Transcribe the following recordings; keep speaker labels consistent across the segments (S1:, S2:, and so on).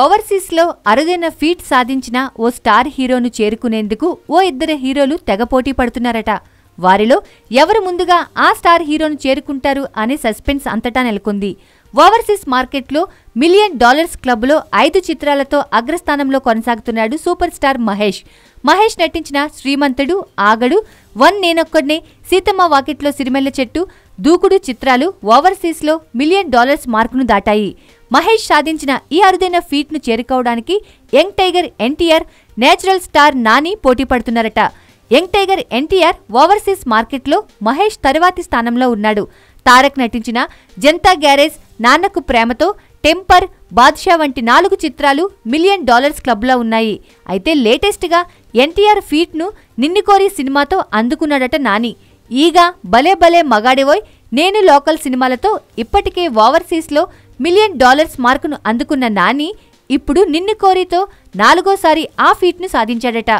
S1: ఓవర్సీస్లో అరుదైన ఫీట్ సాధించిన ఓ స్టార్ హీరోను చేరుకునేందుకు ఓ ఇద్దరు హీరోలు తెగపోటీ పడుతున్నారట వారిలో ఎవరు ముందుగా ఆ స్టార్ హీరోను చేరుకుంటారు అనే సస్పెన్స్ అంతటా నెలకొంది ఓవర్సీస్ మార్కెట్లో మిలియన్ డాలర్స్ క్లబ్లో ఐదు చిత్రాలతో అగ్రస్థానంలో కొనసాగుతున్నాడు సూపర్ స్టార్ మహేష్ మహేష్ నటించిన శ్రీమంతుడు ఆగడు వన్ నేనొక్కడినే సీతమ్మ వాకిట్లో సిరిమెల్ల చెట్టు దూకుడు చిత్రాలు ఓవర్సీస్లో మిలియన్ డాలర్స్ మార్కును దాటాయి మహేష్ సాధించిన ఈ అరుదైన ఫీట్ను చేరుకోవడానికి young tiger NTR natural star Nani పోటీ పడుతున్నారట యంగ్ టైగర్ ఎన్టీఆర్ ఓవర్సీస్ మార్కెట్లో మహేష్ తరువాతి స్థానంలో ఉన్నాడు తారక్ నటించిన జనతా గ్యారేజ్ నాన్నకు ప్రేమతో టెంపర్ బాద్షా వంటి నాలుగు చిత్రాలు మిలియన్ డాలర్స్ క్లబ్లో ఉన్నాయి అయితే లేటెస్ట్గా ఎన్టీఆర్ ఫీట్ను నిన్నుకోరి సినిమాతో అందుకున్నాడట నాని ఈగా భలే భలే మగాడివోయ్ నేను లోకల్ సినిమాలతో ఇప్పటికే ఓవర్సీస్లో మిలియన్ డాలర్స్ మార్కును అందుకున్న నాని ఇప్పుడు నిన్ను కోరితో నాలుగోసారి ఆ ఫీట్ను సాధించాడట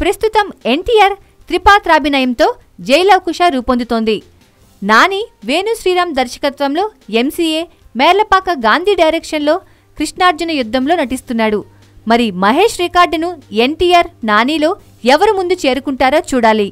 S1: ప్రస్తుతం ఎన్టీఆర్ త్రిపాత్రాభినయంతో జైలవకుశ రూపొందుతోంది నాని వేణు శ్రీరామ్ దర్శకత్వంలో ఎంసీఏ మేర్లపాక గాంధీ డైరెక్షన్లో కృష్ణార్జున యుద్ధంలో నటిస్తున్నాడు మరి మహేష్ రికార్డును ఎన్టీఆర్ నానిలో ఎవరు ముందు చేరుకుంటారో చూడాలి